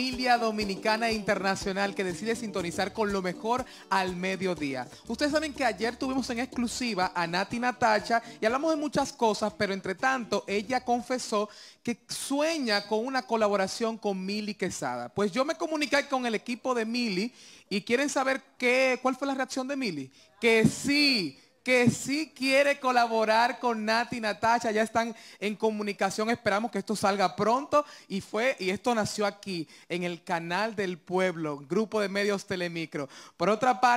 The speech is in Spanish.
familia dominicana e internacional que decide sintonizar con lo mejor al mediodía. Ustedes saben que ayer tuvimos en exclusiva a Nati Natacha y hablamos de muchas cosas, pero entre tanto ella confesó que sueña con una colaboración con Mili Quesada. Pues yo me comuniqué con el equipo de Mili y quieren saber qué, cuál fue la reacción de Mili. Que sí que sí quiere colaborar con Nati y Natasha. Ya están en comunicación. Esperamos que esto salga pronto. Y fue, y esto nació aquí, en el canal del pueblo, Grupo de Medios Telemicro. Por otra parte.